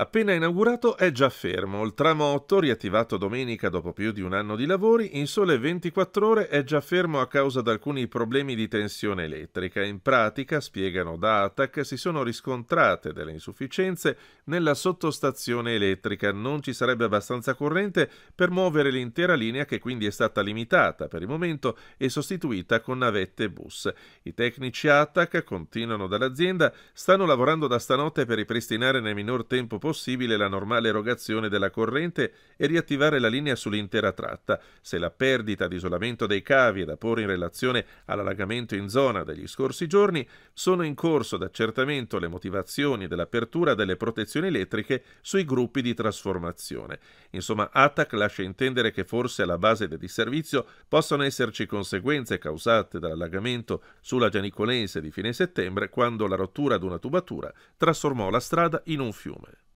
Appena inaugurato è già fermo, il tramo 8, riattivato domenica dopo più di un anno di lavori, in sole 24 ore è già fermo a causa di alcuni problemi di tensione elettrica. In pratica, spiegano da ATAC, si sono riscontrate delle insufficienze nella sottostazione elettrica, non ci sarebbe abbastanza corrente per muovere l'intera linea che quindi è stata limitata per il momento e sostituita con navette e bus. I tecnici ATAC, continuano dall'azienda, stanno lavorando da stanotte per ripristinare nel minor tempo possibile possibile la normale erogazione della corrente e riattivare la linea sull'intera tratta. Se la perdita di isolamento dei cavi è da porre in relazione all'allagamento in zona degli scorsi giorni, sono in corso d'accertamento le motivazioni dell'apertura delle protezioni elettriche sui gruppi di trasformazione. Insomma, ATAC lascia intendere che forse alla base del disservizio possono esserci conseguenze causate dall'allagamento sulla Gianicolense di fine settembre quando la rottura di una tubatura trasformò la strada in un fiume.